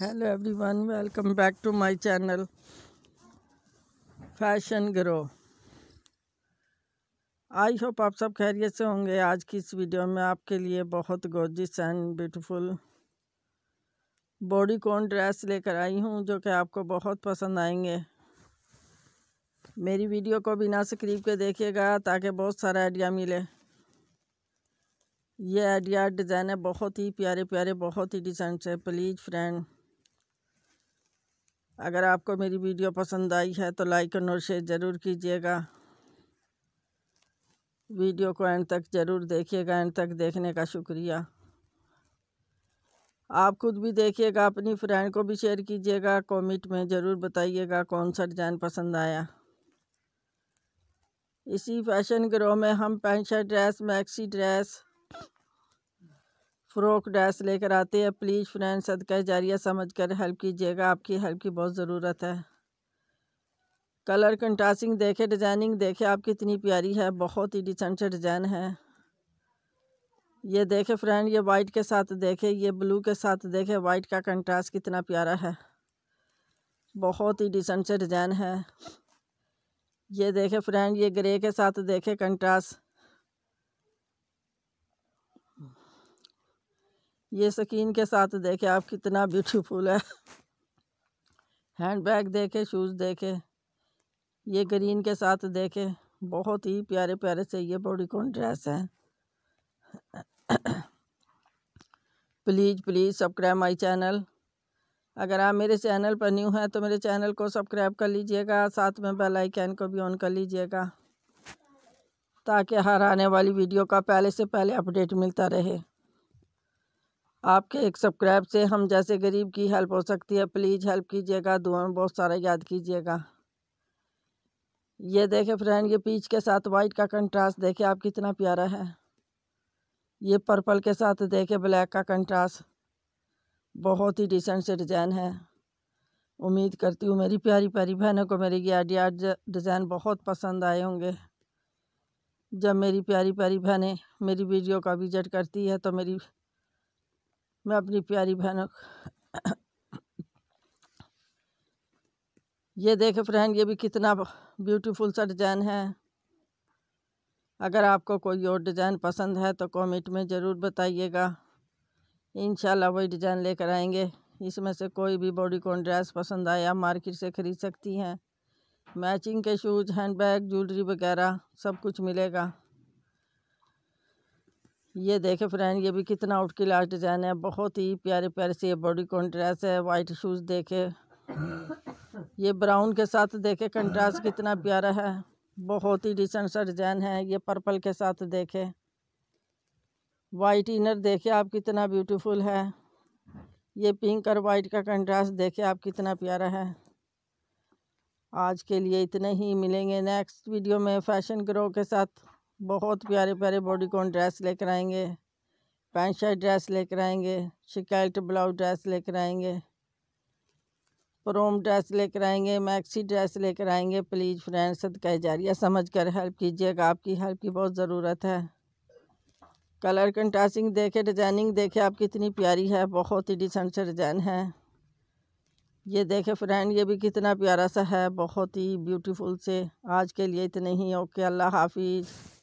hello everyone welcome back to my channel Fashion Grow I hope आप सब खैरियत से होंगे आज की इस वीडियो में आपके लिए बहुत gorgeous and beautiful bodycon dress लेकर आई हूँ जो कि आपको बहुत पसंद आएंगे मेरी वीडियो को बिना से करीब के देखिएगा ताकि बहुत सारा आइडिया मिले ये आइडिया डिज़ाइन है बहुत ही प्यारे प्यारे बहुत ही डिजाइन से प्लीज़ फ्रेंड अगर आपको मेरी वीडियो पसंद आई है तो लाइक और शेयर ज़रूर कीजिएगा वीडियो को एंड तक ज़रूर देखिएगा एंड तक देखने का शुक्रिया आप खुद भी देखिएगा अपनी फ्रेंड को भी शेयर कीजिएगा कमेंट में ज़रूर बताइएगा कौन सा डिज़ाइन पसंद आया इसी फैशन ग्रो में हम pant shirt dress maxi dress frock dress लेकर आते हैं प्लीज़ फ्रेंड सदका जारिया समझ कर हेल्प कीजिएगा आपकी हेल्प की बहुत ज़रूरत है कलर कंट्रास्टिंग देखे डिज़ाइनिंग देखे आप कितनी प्यारी है बहुत ही डिसेंट डिज़ाइन है ये देखे फ्रेंड ये वाइट के साथ देखे ये ब्लू के साथ देखे वाइट का कंट्रास्ट कितना प्यारा है बहुत ही डिसेंट से डिज़ाइन है ये देखे फ्रेंड ये ग्रे के साथ देखे कंट्रास्ट ये सकीन के साथ देखे आप कितना ब्यूटीफुल है हैंड बैग देखे शूज़ देखे ये ग्रीन के साथ देखे बहुत ही प्यारे प्यारे से ये बॉडीकॉन ड्रेस हैं please please subscribe my channel अगर आप मेरे चैनल पर न्यू हैं तो मेरे चैनल को सब्सक्राइब कर लीजिएगा साथ में बेल आइकन को भी ऑन कर लीजिएगा ताकि हर आने वाली वीडियो का पहले से पहले अपडेट मिलता रहे आपके एक सब्सक्राइब से हम जैसे गरीब की हेल्प हो सकती है प्लीज़ हेल्प कीजिएगा दुआ में बहुत सारा याद कीजिएगा ये देखें फ्रेंड ये पीच के साथ वाइट का कंट्रास्ट देखें आप कितना प्यारा है ये पर्पल के साथ देखें ब्लैक का कंट्रास्ट बहुत ही डिसेंट से डिज़ाइन है उम्मीद करती हूँ मेरी प्यारी प्यारी बहनों को मेरे ये आइडिया डिज़ाइन बहुत पसंद आए होंगे जब मेरी प्यारी प्यारी बहनें मेरी वीडियो का विजिट करती है तो मेरी मैं अपनी प्यारी बहनों ये देखे फ्रेंड ये भी कितना ब्यूटीफुल सा डिज़ाइन है अगर आपको कोई और डिज़ाइन पसंद है तो कमेंट में ज़रूर बताइएगा इन वही डिज़ाइन लेकर आएंगे इसमें से कोई भी बॉडी कॉन ड्रेस पसंद आया मार्केट से ख़रीद सकती हैं मैचिंग के शूज़ हैंडबैग ज्वेलरी वगैरह सब कुछ मिलेगा ये देखे फ्रेंड ये भी कितना आउट की लास्ट डिज़ाइन है बहुत ही प्यारे प्यारे से बॉडी कॉन्ट्रास्ट है वाइट शूज़ देखे ये ब्राउन के साथ देखे कंट्रास्ट कितना प्यारा है बहुत ही डिसेंट सा डिज़ाइन है ये पर्पल के साथ देखे वाइट इनर देखे आप कितना ब्यूटीफुल है ये पिंक और वाइट का कंट्रास्ट देखे आप कितना प्यारा है आज के लिए इतने ही मिलेंगे नेक्स्ट वीडियो में फैशन ग्रो के साथ बहुत प्यारे प्यारे बॉडी कॉन ड्रेस लेकर आएंगे पैंट शर्ट ड्रेस लेकर आएंगे शिकायत ब्लाउज ड्रेस लेकर आएंगे प्रोम ड्रेस लेकर आएंगे मैक्सी ड्रेस लेकर आएंगे प्लीज़ फ्रेंड सदका जारिया समझ कर हेल्प कीजिएगा आपकी हेल्प की बहुत ज़रूरत है कलर कंट्रास्टिंग देखे डिज़ाइनिंग देखे आपकी इतनी प्यारी है बहुत ही डिसेंट से डिज़ाइन है ये देखे फ्रेंड ये भी कितना प्यारा सा है बहुत ही ब्यूटीफुल से आज के लिए इतने ही ओके अल्लाह हाफिज़